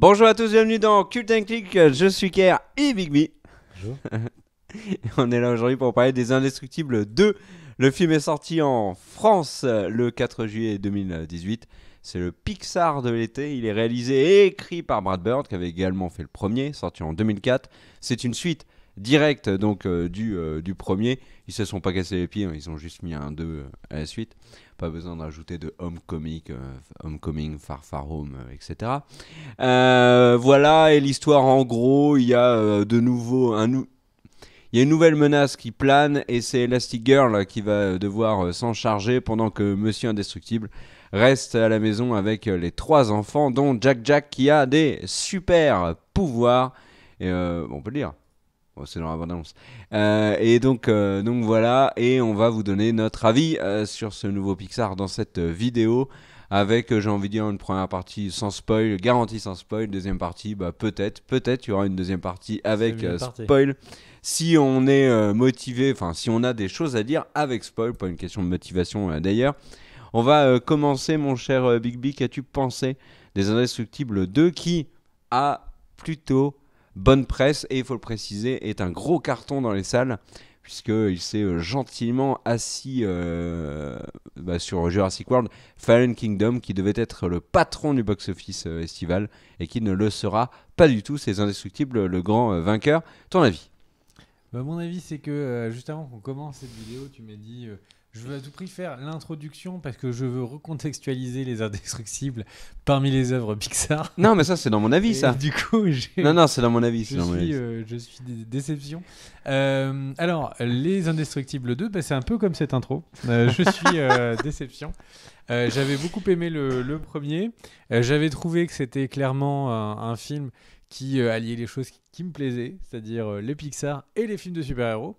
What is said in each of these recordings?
Bonjour à tous, bienvenue dans Cult and Click, je suis Kerr et Bigby. Bonjour. On est là aujourd'hui pour parler des Indestructibles 2. Le film est sorti en France euh, le 4 juillet 2018. C'est le Pixar de l'été. Il est réalisé et écrit par Brad Bird, qui avait également fait le premier, sorti en 2004. C'est une suite direct donc euh, du, euh, du premier. Ils se sont pas cassés les pieds, hein. ils ont juste mis un 2 euh, à la suite. Pas besoin d'ajouter de Homecoming, euh, Homecoming, Far Far Home, etc. voilà, et l'histoire en gros, il y a de nouveau un nou il y a une nouvelle menace qui plane et c'est Girl qui va devoir s'en charger pendant que Monsieur Indestructible reste à la maison avec les trois enfants, dont Jack Jack qui a des super pouvoirs. Et on peut le dire, Oh, c'est dans la bande-annonce. Euh, et donc, euh, donc voilà, et on va vous donner notre avis euh, sur ce nouveau Pixar dans cette vidéo. Avec, j'ai envie de dire, une première partie sans spoil, garantie sans spoil. Deuxième partie, bah, peut-être, peut-être, il y aura une deuxième partie avec spoil. Si on est motivé, enfin, si on a des choses à dire avec spoil, pas une question de motivation d'ailleurs. On va commencer, mon cher Big Big, qu'as-tu pensé des Indestructibles 2 qui a plutôt bonne presse et il faut le préciser, est un gros carton dans les salles puisqu'il s'est euh, gentiment assis euh, bah, sur Jurassic World Fallen Kingdom, qui devait être le patron du box-office euh, estival, et qui ne le sera pas du tout. C'est Indestructible, le grand vainqueur. Ton avis bah, Mon avis, c'est que juste avant qu'on commence cette vidéo, tu m'as dit je veux à tout prix faire l'introduction parce que je veux recontextualiser les indestructibles parmi les œuvres Pixar. Non, mais ça, c'est dans mon avis, ça. Du coup, Non, non, c'est dans mon avis. Je, suis, euh, je suis déception. Euh, alors, Les Indestructibles 2, bah, c'est un peu comme cette intro. Euh, je suis déception. J'avais beaucoup aimé le, premier. J'avais trouvé que c'était clairement un, film qui alliait les choses qui, me plaisaient, c'est-à-dire les Pixar et les films de super-héros.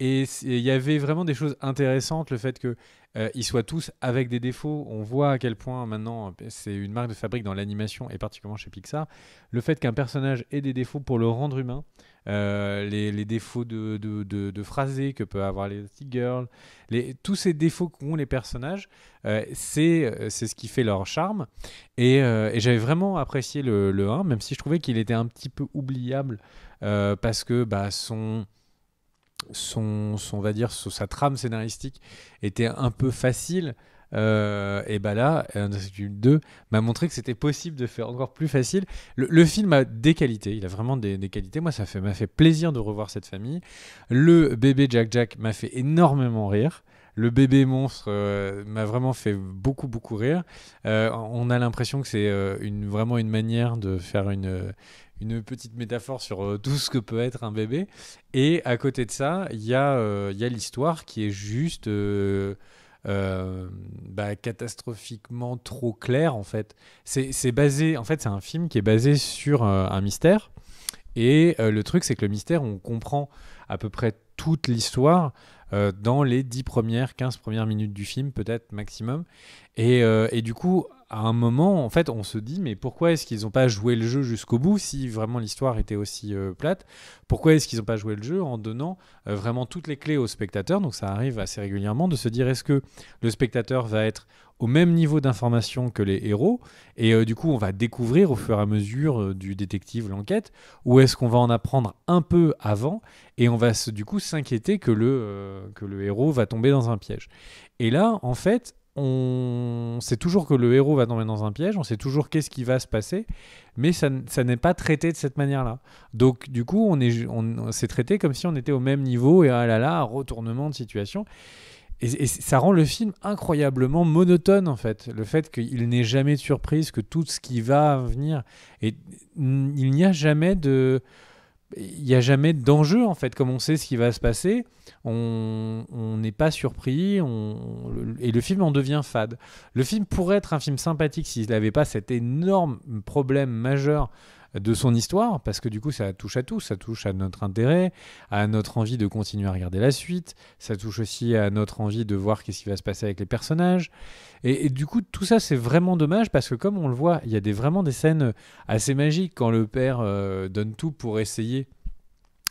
Et il y avait vraiment des choses intéressantes, le fait qu'ils euh, soient tous avec des défauts. On voit à quel point maintenant c'est une marque de fabrique dans l'animation et particulièrement chez Pixar. Le fait qu'un personnage ait des défauts pour le rendre humain, euh, les, défauts de, de, de, de, phrasé que peut avoir les petites Girls, les, tous ces défauts qu'ont les personnages, euh, c'est c'est ce qui fait leur charme. Et, j'avais vraiment apprécié le, le, 1, même si je trouvais qu'il était un petit peu oubliable parce que bah, son son, va dire, sa trame scénaristique était un peu facile, euh, et bah là, 2 m'a montré que c'était possible de faire encore plus facile. Le, film a des qualités, il a vraiment des, qualités. Moi, ça m'a fait, plaisir de revoir cette famille. Le bébé Jack Jack m'a fait énormément rire le bébé monstre euh, m'a vraiment fait beaucoup, beaucoup rire. Euh, on a l'impression que c'est euh, une, vraiment une manière de faire une une petite métaphore sur tout ce que peut être un bébé. Et à côté de ça, il y a, l'histoire qui est juste bah, catastrophiquement trop claire, en fait. C'est basé, en fait, c'est un film qui est basé sur un mystère. Et le truc, c'est que le mystère, on comprend à peu près toute l'histoire euh, dans les 10 premières, 15 premières minutes du film, peut-être maximum. Et, euh, et du coup, à un moment, en fait, on se dit, mais pourquoi est-ce qu'ils n'ont pas joué le jeu jusqu'au bout si vraiment l'histoire était aussi euh, plate Pourquoi est-ce qu'ils n'ont pas joué le jeu en donnant euh, vraiment toutes les clés au spectateur Donc ça arrive assez régulièrement de se dire, est-ce que le spectateur va être au même niveau d'information que les héros et euh, du coup on va découvrir au fur et à mesure du détective l'enquête ou est-ce qu'on va en apprendre un peu avant et on va du coup s'inquiéter que le que le héros va tomber dans un piège et là en fait on sait toujours que le héros va tomber dans un piège, on sait toujours qu'est-ce qui va se passer, mais ça, n'est pas traité de cette manière-là. Donc du coup, on est, on, c'est traité comme si on était au même niveau et ah là là, retournement de situation. Et, et ça rend le film incroyablement monotone en fait, le fait qu'il n'ait jamais de surprise, que tout ce qui va venir, et il n'y a jamais de il n'y a jamais d'enjeu en fait. Comme on sait ce qui va se passer, on n'est pas surpris et le film en devient fade. Le film pourrait être un film sympathique s'il n'avait pas cet énorme problème majeur de son histoire, parce que du coup ça touche à tout, ça touche à notre intérêt, à notre envie de continuer à regarder la suite, ça touche aussi à notre envie de voir qu'est-ce qui va se passer avec les personnages. Et, du coup tout ça c'est vraiment dommage parce que comme on le voit, il y a des, vraiment des scènes assez magiques quand le père euh, donne tout pour essayer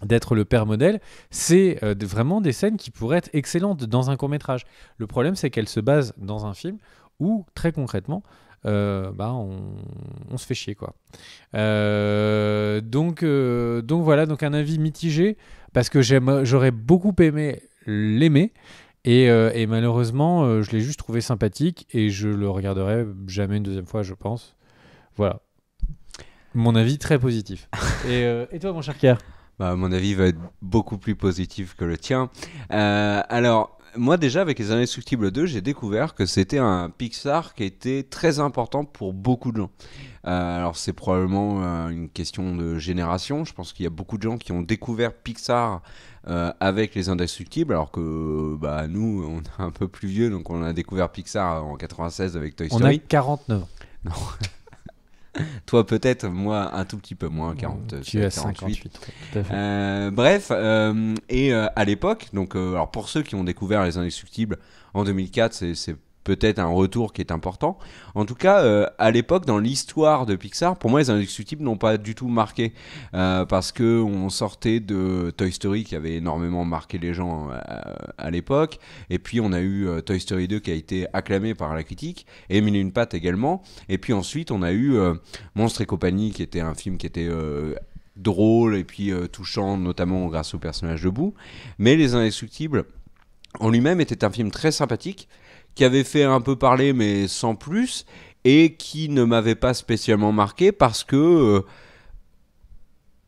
d'être le père modèle, c'est euh, vraiment des scènes qui pourraient être excellentes dans un court métrage. Le problème c'est qu'elles se basent dans un film où très concrètement, euh, bah, on, se fait chier. Quoi. Euh, donc, euh, donc voilà, donc un avis mitigé, parce que j'aurais beaucoup aimé l'aimer. Et, malheureusement, je l'ai juste trouvé sympathique et je le regarderai jamais une deuxième fois, je pense. Voilà. Mon avis très positif. et, et, toi, mon cher Pierre bah, mon avis va être beaucoup plus positif que le tien. alors, moi déjà avec les Indestructibles 2, j'ai découvert que c'était un Pixar qui était très important pour beaucoup de gens. Euh, alors c'est probablement euh, une question de génération. Je pense qu'il y a beaucoup de gens qui ont découvert Pixar euh, avec les Indestructibles, alors que bah, nous, on est un peu plus vieux, donc on a découvert Pixar en 96 avec Toy Story. On a 49 ans. Non. Toi peut-être, moi un tout petit peu moins, 40, 48. Euh, bref, euh, et euh, à l'époque, donc alors pour ceux qui ont découvert les indestructibles en 2004, c'est peut-être un retour qui est important. En tout cas, euh, à l'époque, dans l'histoire de Pixar, pour moi, les Indestructibles n'ont pas du tout marqué euh, parce qu'on sortait de Toy Story qui avait énormément marqué les gens euh, à l'époque, et puis on a eu Toy Story 2 qui a été acclamé par la critique, et Mille une patte également, et puis ensuite on a eu Monstre et compagnie qui était un film qui était drôle et puis touchant notamment grâce au personnage de mais Les Indestructibles en lui-même était un film très sympathique qui avait fait un peu parler mais sans plus, et qui ne m'avait pas spécialement marqué parce que... Euh,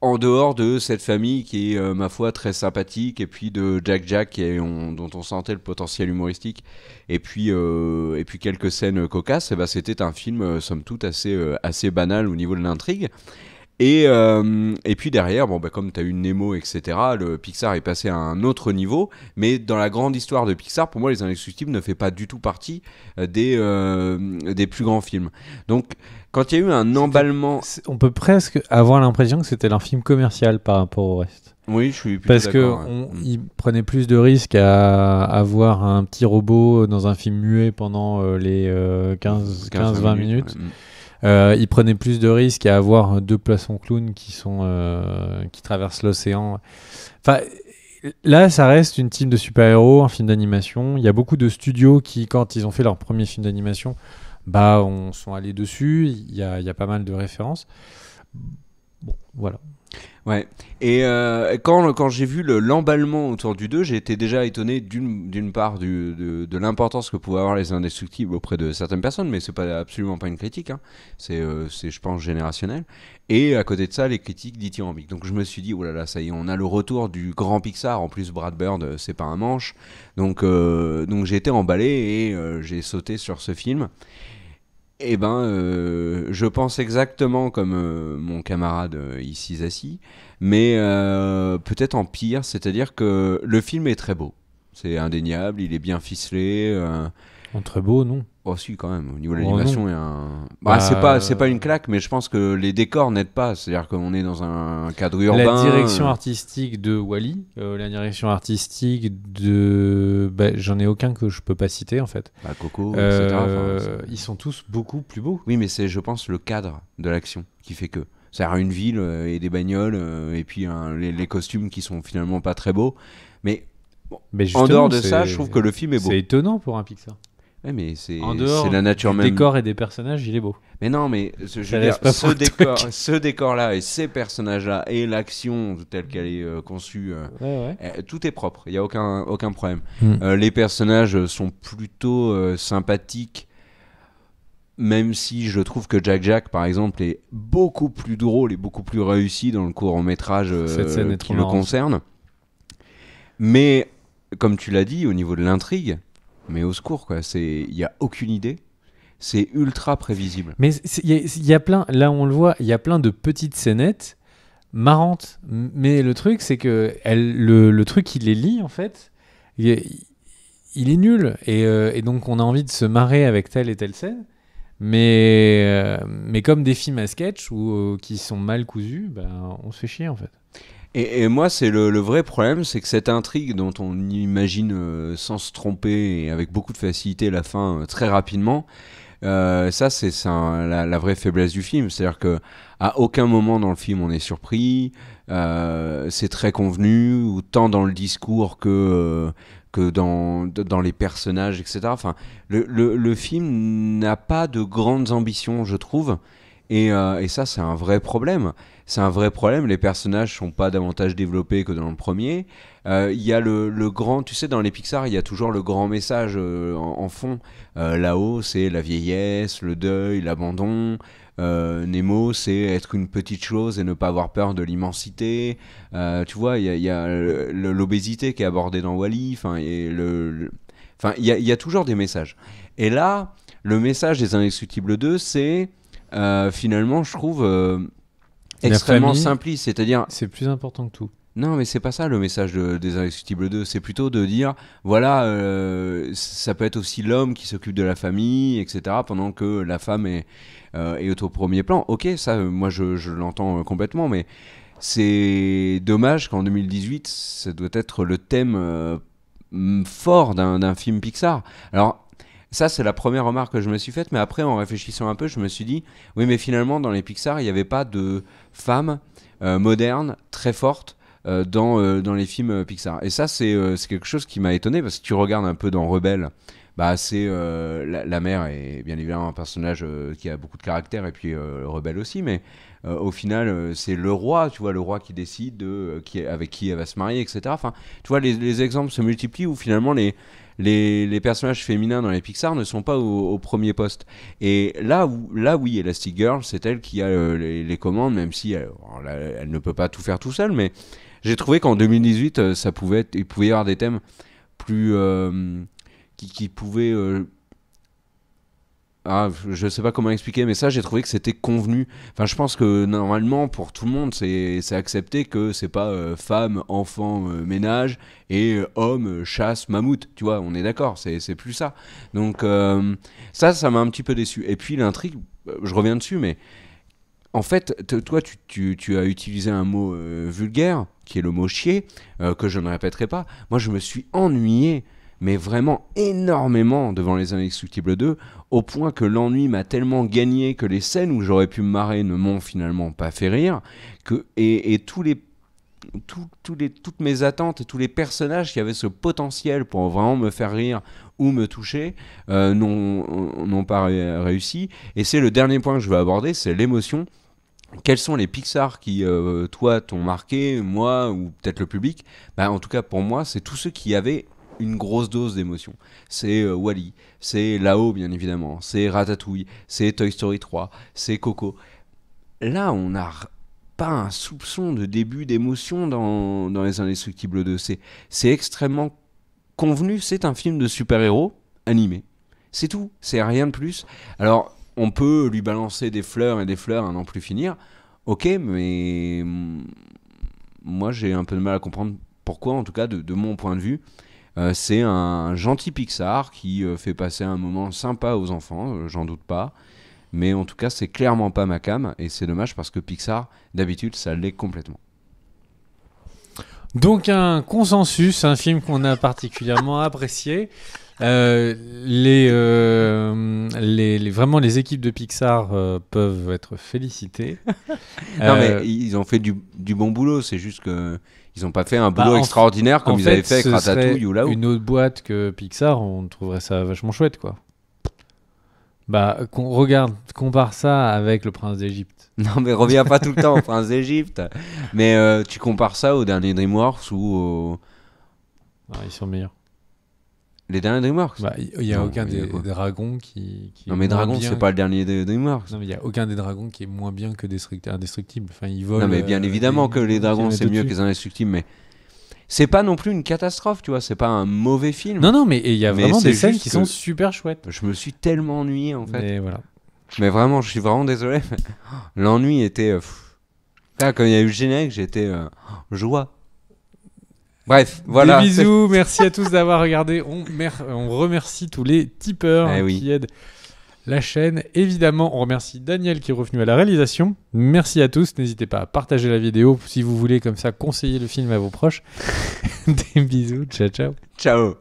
en dehors de cette famille qui est, euh, ma foi, très sympathique, et puis de Jack Jack et dont on sentait le potentiel humoristique, et puis, euh, et puis quelques scènes cocasses, et eh ben c'était un film, somme toute, assez, assez banal au niveau de l'intrigue. Et, euh, et puis derrière, bon, bah, comme tu as eu Nemo, etc., le Pixar est passé à un autre niveau. Mais dans la grande histoire de Pixar, pour moi, Les Indestructibles ne fait pas du tout partie euh, des, euh, des plus grands films. Donc, quand il y a eu un emballement. On peut presque avoir l'impression que c'était un film commercial par rapport au reste. Oui, je suis Parce qu'ils mm. prenaient prenait plus de risques à avoir un petit robot dans un film muet pendant les 15-20 minutes. Mm. Euh, ils il plus de risques à avoir deux poissons clowns qui, sont, euh, qui traversent l'océan. Enfin, là, ça reste une team de super-héros, un film d'animation. Il y a beaucoup de studios qui, quand ils ont fait leur premier film d'animation, bah, on sont allés dessus. Il y a, il y a pas mal de références. Bon, voilà. Ouais. Et euh, quand, quand j'ai vu l'emballement autour du 2, j'ai été déjà étonné d'une part du, de, l'importance que pouvaient avoir les indestructibles auprès de certaines personnes, mais c'est pas absolument pas une critique. Hein. Euh, c'est, je pense, générationnel. Et à côté de ça, les critiques dithyrambiques. Donc je me suis dit, oh là là, ça y est, on a le retour du grand Pixar. En plus, Brad Bird, euh, c'est pas un manche. Donc, donc j'ai été emballé et j'ai sauté sur ce film. Eh ben, euh, je pense exactement comme euh, mon camarade euh, ici assis, mais peut-être en pire, c'est-à-dire que le film est très beau, c'est indéniable, il est bien ficelé, entre beau, non. Oh, si, quand même. Au niveau de oh, l'animation, bah, c'est pas, bah, c'est pas une claque, mais je pense que les décors n'aident pas. C'est-à-dire qu'on est dans un cadre urbain. La direction euh. artistique de Wally, euh, la direction artistique de. Bah, j'en ai aucun que je peux pas citer, en fait. Bah, Coco, euh, ils sont tous beaucoup plus beaux. Oui, mais c'est, je pense, le cadre de l'action qui fait que. C'est-à-dire une ville et des bagnoles, et puis les, costumes qui sont finalement pas très beaux. Mais Mais en dehors de ça, je trouve que le film est beau. C'est étonnant pour un Pixar mais c'est en dehors, c'est la nature même. décor et des personnages, il est beau. Mais non, mais ce, je veux ce décor, ce décor-là et ces personnages-là et l'action telle qu'elle est euh, conçue, euh, eh, tout est propre. Il y a aucun aucun problème. Hmm. Euh, les personnages sont plutôt sympathiques. Même si je trouve que Jack Jack, par exemple, est beaucoup plus drôle et beaucoup plus réussi dans le court métrage qui le concerne. Mais comme tu l'as dit, au niveau de l'intrigue, mais au secours, quoi. Il n'y a aucune idée. C'est ultra prévisible. Mais il y, a plein, là on le voit, il y a plein de petites scénettes marrantes. Mais le truc, c'est que le, truc qui les lit, en fait, il, est nul. Euh, et, donc on a envie de se marrer avec telle et telle scène. Mais, euh, mais comme des films à sketch ou euh, qui sont mal cousus, ben, on se fait chier en fait. Et, moi, c'est le, vrai problème, c'est que cette intrigue dont on imagine euh, sans se tromper et avec beaucoup de facilité la fin euh, très rapidement, euh, ça, c'est la, vraie faiblesse du film. C'est-à-dire que à aucun moment dans le film on est surpris. c'est très convenu, ou tant dans le discours que que dans dans les personnages, etc. Enfin, le, le, le film n'a pas de grandes ambitions, je trouve. Et, et ça, c'est un vrai problème c'est un vrai problème. Les personnages sont pas davantage développés que dans le premier. Euh, il y a le, grand, tu sais, dans les Pixar, il y a toujours le grand message euh, en, fond. Euh, là-haut, c'est la vieillesse, le deuil, l'abandon. Nemo, c'est être une petite chose et ne pas avoir peur de l'immensité. tu vois, il y a, l'obésité qui est abordée dans Wally. Enfin, il le, y, y, a toujours des messages. Et là, le message des Indestructibles 2, c'est finalement, je trouve extrêmement simpliste, c'est-à-dire. C'est plus important que tout. Non, mais c'est pas ça le message des Indestructibles 2. C'est plutôt de dire, voilà, euh, ça peut être aussi l'homme qui s'occupe de la famille, etc., pendant que la femme est, euh, est au premier plan. Ok, ça, euh, moi, je, l'entends complètement, mais c'est dommage qu'en 2018, ça doit être le thème fort d'un film Pixar. Alors, ça, c'est la première remarque que je me suis faite, mais après, en réfléchissant un peu, je me suis dit, oui, mais finalement, dans les Pixar, il n'y avait pas de femme euh, moderne très forte euh, dans, euh, dans les films Pixar. Et ça, c'est quelque chose qui m'a étonné, parce que tu regardes un peu dans Rebelle, bah, c'est la, mère est bien évidemment un personnage qui a beaucoup de caractère, et puis Rebelle aussi, mais au final, c'est le roi, tu vois, le roi qui décide de, qui, avec qui elle va se marier, etc. Enfin, tu vois, les, les exemples se multiplient où finalement les les, personnages féminins dans les Pixar ne sont pas au, premier poste. Et là, où, là oui, Elastic Girl, c'est elle qui a euh, les, commandes, même si euh, elle, ne peut pas tout faire tout seule, mais j'ai trouvé qu'en 2018, euh, ça pouvait être, il pouvait y avoir des thèmes plus... qui, qui pouvaient ah, je sais pas comment expliquer, mais ça, j'ai trouvé que c'était convenu. Enfin, je pense que normalement, pour tout le monde, c'est accepté que c'est pas euh, femme, enfant, euh, ménage et euh, homme, chasse, mammouth. Tu vois, on est d'accord, c'est plus ça. Donc, ça, ça m'a un petit peu déçu. Et puis, l'intrigue, je reviens dessus, mais en fait, toi, tu, as utilisé un mot vulgaire, qui est le mot chier, que je ne répéterai pas. Moi, je me suis ennuyé mais vraiment énormément devant Les Indestructibles 2, au point que l'ennui m'a tellement gagné que les scènes où j'aurais pu me marrer ne m'ont finalement pas fait rire, que, et, tous les toutes mes attentes et tous les personnages qui avaient ce potentiel pour vraiment me faire rire ou me toucher euh, n'ont pas réussi. Et c'est le dernier point que je veux aborder, c'est l'émotion. Quels sont les Pixar qui, euh, toi, t'ont marqué, moi, ou peut-être le public bah, En tout cas, pour moi, c'est tous ceux qui avaient une grosse dose d'émotion. C'est euh, Wally, c'est Lao bien évidemment, c'est Ratatouille, c'est Toy Story 3, c'est Coco. Là, on n'a pas un soupçon de début d'émotion dans, Les Indestructibles 2. C'est extrêmement convenu, c'est un film de super-héros animé. C'est tout, c'est rien de plus. Alors, on peut lui balancer des fleurs et des fleurs à n'en plus finir. Ok, mais moi j'ai un peu de mal à comprendre pourquoi, en tout cas de mon point de vue, euh, c'est un gentil Pixar qui euh, fait passer un moment sympa aux enfants, euh, j'en doute pas. Mais en tout cas, c'est clairement pas ma cam et c'est dommage parce que Pixar, d'habitude, ça l'est complètement. Donc un consensus, un film qu'on a particulièrement apprécié. Euh, euh, les, vraiment, les équipes de Pixar euh, peuvent être félicitées. non, mais ils ont fait du, bon boulot. C'est juste que ils n'ont pas fait un bah, boulot extraordinaire comme ils avaient fait avec Ratatouille ou là Une autre boîte que Pixar, on trouverait ça vachement chouette, quoi. Bah, regarde, compare ça avec le prince d'Égypte. Non, mais reviens pas tout le temps au prince d'Égypte. Mais tu compares ça au dernier DreamWorks ou. Au... Ah, ils sont meilleurs. Les derniers DreamWorks bah, Il n'y a aucun des, dragons qui, qui. non, mais Dragon, c'est pas le dernier des DreamWorks. Non, mais il n'y a aucun des dragons qui est moins bien que Indestructible. Enfin, ils volent, non, mais bien euh, évidemment que les dragons, c'est mieux que les Indestructibles, mais c'est pas non plus une catastrophe, tu vois, c'est pas un mauvais film. Non, non, mais il y a vraiment des scènes qui sont super chouettes. Je me suis tellement ennuyé en fait. Mais voilà. Mais vraiment, je suis vraiment désolé. L'ennui était. Euh, ah, quand il y a eu le générique, j'étais euh, joie. Bref, voilà. Des bisous, merci à tous d'avoir regardé. On, on, remercie tous les tipeurs eh hein, qui aident la chaîne. Évidemment, on remercie Daniel qui est revenu à la réalisation. Merci à tous. N'hésitez pas à partager la vidéo si vous voulez, comme ça, conseiller le film à vos proches. Des bisous. Ciao, ciao. Ciao.